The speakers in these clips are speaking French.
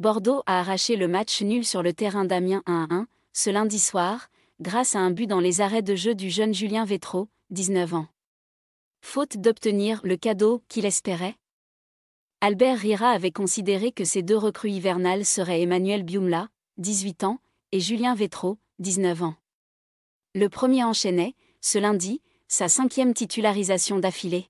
Bordeaux a arraché le match nul sur le terrain d'Amiens 1-1, ce lundi soir, grâce à un but dans les arrêts de jeu du jeune Julien Vétro, 19 ans. Faute d'obtenir le cadeau qu'il espérait Albert Rira avait considéré que ces deux recrues hivernales seraient Emmanuel Biumla, 18 ans, et Julien Vétro, 19 ans. Le premier enchaînait, ce lundi, sa cinquième titularisation d'affilée.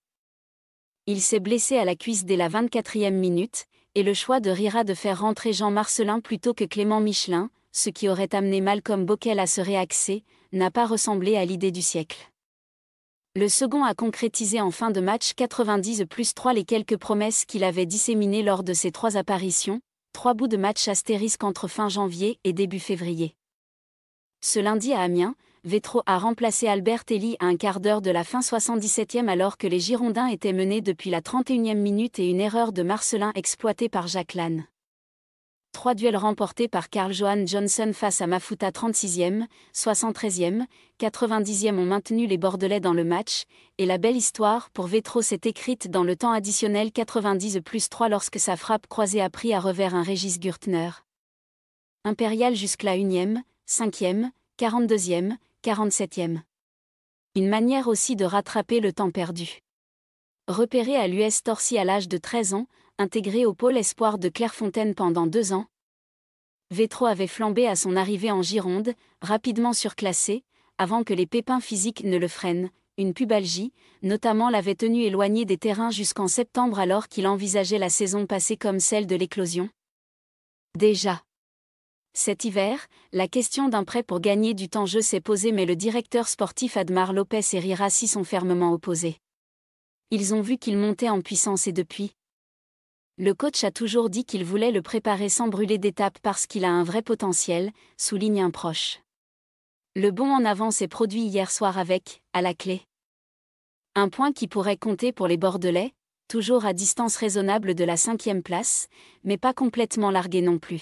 Il s'est blessé à la cuisse dès la 24e minute, et le choix de Rira de faire rentrer Jean Marcelin plutôt que Clément Michelin, ce qui aurait amené Malcolm Bockel à se réaxer, n'a pas ressemblé à l'idée du siècle. Le second a concrétisé en fin de match 90 plus 3 les quelques promesses qu'il avait disséminées lors de ses trois apparitions, trois bouts de match astérisques entre fin janvier et début février. Ce lundi à Amiens, Vétro a remplacé Albert Ellie à un quart d'heure de la fin 77e alors que les Girondins étaient menés depuis la 31e minute et une erreur de Marcelin exploitée par Jacques Lannes. Trois duels remportés par Carl Johan Johnson face à Mafuta 36e, 73e, 90e ont maintenu les Bordelais dans le match, et la belle histoire pour Vétro s'est écrite dans le temps additionnel 90 plus 3 lorsque sa frappe croisée a pris à revers un Régis Gürtner. Impérial jusqu'à la 1e, 5e, 42e, 47e. Une manière aussi de rattraper le temps perdu. Repéré à l'US Torcy à l'âge de 13 ans, intégré au pôle espoir de Clairefontaine pendant deux ans, Vétro avait flambé à son arrivée en Gironde, rapidement surclassé, avant que les pépins physiques ne le freinent, une pubalgie, notamment l'avait tenu éloigné des terrains jusqu'en septembre alors qu'il envisageait la saison passée comme celle de l'éclosion. Déjà. Cet hiver, la question d'un prêt pour gagner du temps jeu s'est posée mais le directeur sportif Admar Lopez et Rira sont fermement opposés. Ils ont vu qu'il montait en puissance et depuis. Le coach a toujours dit qu'il voulait le préparer sans brûler d'étapes parce qu'il a un vrai potentiel, souligne un proche. Le bon en avant s'est produit hier soir avec, à la clé. Un point qui pourrait compter pour les Bordelais, toujours à distance raisonnable de la cinquième place, mais pas complètement largué non plus.